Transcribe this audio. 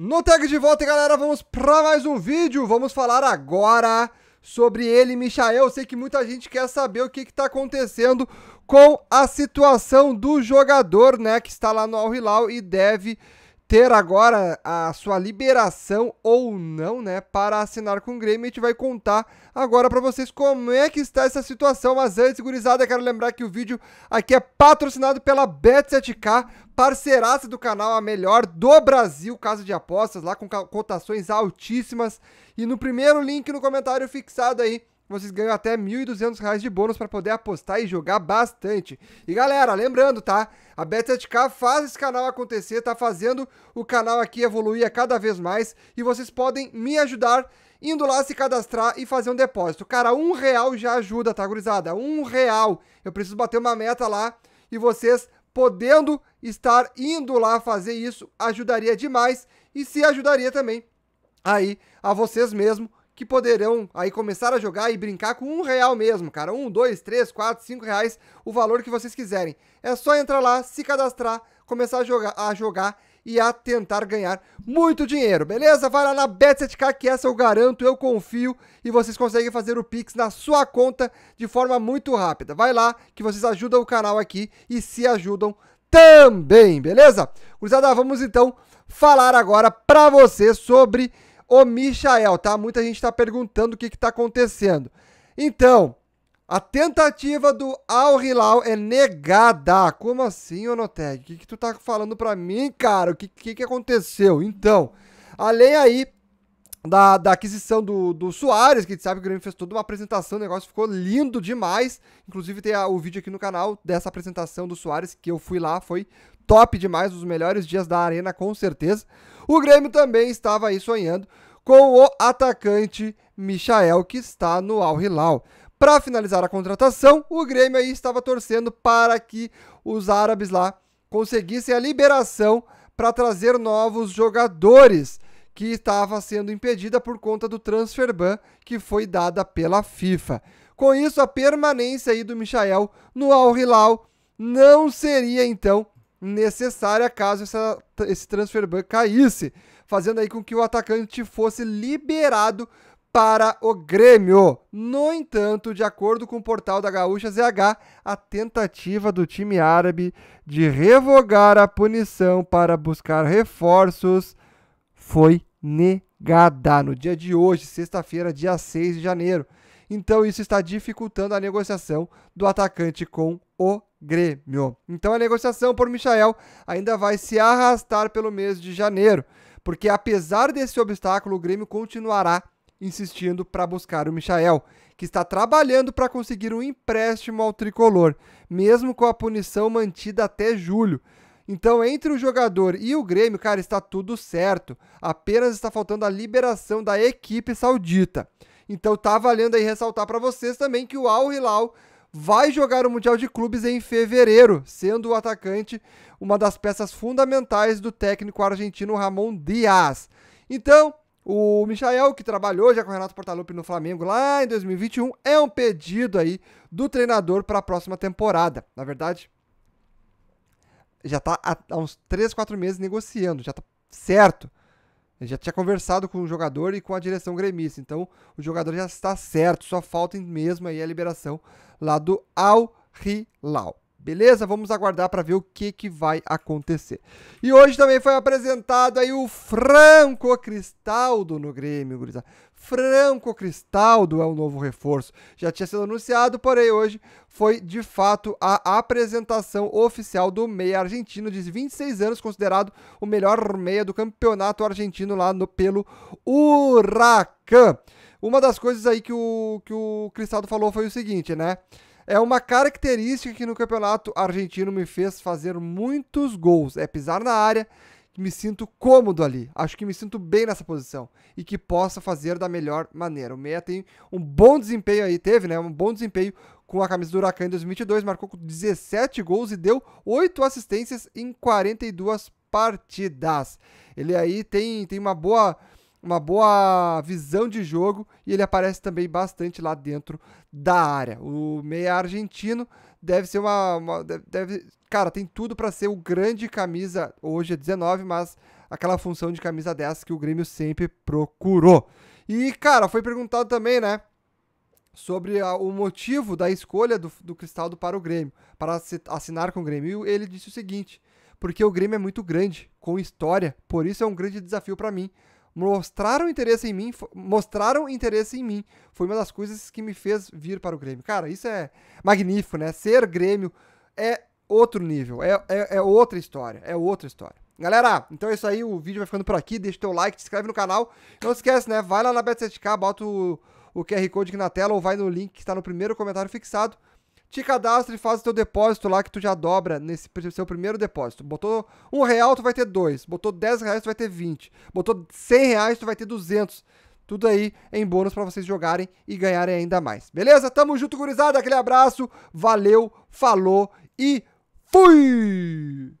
No tag de volta, galera, vamos para mais um vídeo. Vamos falar agora sobre ele, Michael. Eu sei que muita gente quer saber o que está acontecendo com a situação do jogador, né, que está lá no Al Hilal e deve ter agora a sua liberação ou não, né, para assinar com o Grêmio. A gente vai contar agora para vocês como é que está essa situação. Mas antes, gurizada, quero lembrar que o vídeo aqui é patrocinado pela Bet7k, parceiraça do canal, a melhor do Brasil, casa de apostas, lá com cotações altíssimas. E no primeiro link no comentário fixado aí, vocês ganham até R$ 1.200 de bônus para poder apostar e jogar bastante. E galera, lembrando, tá? A Bet7k faz esse canal acontecer, tá fazendo o canal aqui evoluir a cada vez mais e vocês podem me ajudar indo lá se cadastrar e fazer um depósito. Cara, um real já ajuda, tá, gurizada? Um real. Eu preciso bater uma meta lá e vocês podendo estar indo lá fazer isso ajudaria demais e se ajudaria também aí a vocês mesmo que poderão aí começar a jogar e brincar com um real mesmo, cara. Um, dois, três, quatro, cinco reais, o valor que vocês quiserem. É só entrar lá, se cadastrar, começar a jogar, a jogar e a tentar ganhar muito dinheiro, beleza? Vai lá na Bet7k que essa eu garanto, eu confio e vocês conseguem fazer o Pix na sua conta de forma muito rápida. Vai lá que vocês ajudam o canal aqui e se ajudam também, beleza? Cruzada, vamos então falar agora para você sobre o Michael, tá? Muita gente está perguntando o que está acontecendo. Então, a tentativa do Al Hilal é negada. Como assim, Onoteg? O que, que tu tá falando para mim, cara? O que, que, que aconteceu? Então, além aí da, da aquisição do, do Soares, que a gente sabe que o Grêmio fez toda uma apresentação, o negócio ficou lindo demais. Inclusive tem a, o vídeo aqui no canal dessa apresentação do Soares, que eu fui lá, foi top demais, os melhores dias da arena, com certeza. O Grêmio também estava aí sonhando com o atacante Michael, que está no Al Hilal. Para finalizar a contratação, o Grêmio aí estava torcendo para que os árabes lá conseguissem a liberação para trazer novos jogadores que estava sendo impedida por conta do transfer ban que foi dada pela FIFA. Com isso, a permanência aí do Michael no Al Hilal não seria então necessária caso essa, esse transfer ban caísse, fazendo aí com que o atacante fosse liberado para o Grêmio. No entanto, de acordo com o portal da Gaúcha ZH, a tentativa do time árabe de revogar a punição para buscar reforços foi negada no dia de hoje, sexta-feira, dia 6 de janeiro. Então isso está dificultando a negociação do atacante com o Grêmio. Então a negociação por Michael ainda vai se arrastar pelo mês de janeiro, porque apesar desse obstáculo, o Grêmio continuará insistindo para buscar o Michael, que está trabalhando para conseguir um empréstimo ao tricolor, mesmo com a punição mantida até julho. Então, entre o jogador e o Grêmio, cara, está tudo certo. Apenas está faltando a liberação da equipe saudita. Então, tá valendo aí ressaltar para vocês também que o Al Hilal vai jogar o Mundial de Clubes em fevereiro, sendo o atacante uma das peças fundamentais do técnico argentino Ramon Dias. Então, o Michael, que trabalhou já com o Renato Portaluppi no Flamengo lá em 2021, é um pedido aí do treinador para a próxima temporada. Na verdade, já está há uns 3, 4 meses negociando, já está certo. Ele já tinha conversado com o jogador e com a direção gremista. Então, o jogador já está certo, só falta mesmo aí a liberação lá do Al Hilal. Beleza? Vamos aguardar para ver o que, que vai acontecer. E hoje também foi apresentado aí o Franco Cristaldo no Grêmio, gurizada. Franco Cristaldo é o novo reforço. Já tinha sido anunciado, porém hoje foi de fato a apresentação oficial do meia argentino de 26 anos, considerado o melhor meia do campeonato argentino lá no, pelo Huracan. Uma das coisas aí que o, que o Cristaldo falou foi o seguinte, né? É uma característica que no campeonato argentino me fez fazer muitos gols. É pisar na área, me sinto cômodo ali. Acho que me sinto bem nessa posição e que possa fazer da melhor maneira. O Meia tem um bom desempenho aí, teve, né? Um bom desempenho com a camisa do Huracan em 2022, marcou 17 gols e deu 8 assistências em 42 partidas. Ele aí tem, tem uma boa uma boa visão de jogo e ele aparece também bastante lá dentro da área. O meia argentino deve ser uma, uma deve, cara, tem tudo para ser o grande camisa hoje é 19, mas aquela função de camisa 10 que o Grêmio sempre procurou. E cara, foi perguntado também, né, sobre a, o motivo da escolha do, do Cristaldo para o Grêmio, para assinar com o Grêmio. E ele disse o seguinte: porque o Grêmio é muito grande, com história, por isso é um grande desafio para mim mostraram interesse em mim, mostraram interesse em mim. Foi uma das coisas que me fez vir para o Grêmio. Cara, isso é magnífico, né? Ser Grêmio é outro nível, é, é, é outra história, é outra história. Galera, então é isso aí, o vídeo vai ficando por aqui, deixa o teu like, se inscreve no canal. Não esquece, né? Vai lá na Bet7k, bota o, o QR Code aqui na tela ou vai no link que está no primeiro comentário fixado te cadastra e faz o teu depósito lá que tu já dobra nesse seu primeiro depósito. Botou um real, tu vai ter dois. Botou dez reais, tu vai ter vinte. Botou cem reais, tu vai ter duzentos. Tudo aí em bônus para vocês jogarem e ganharem ainda mais. Beleza? Tamo junto, gurizada. Aquele abraço. Valeu, falou e fui!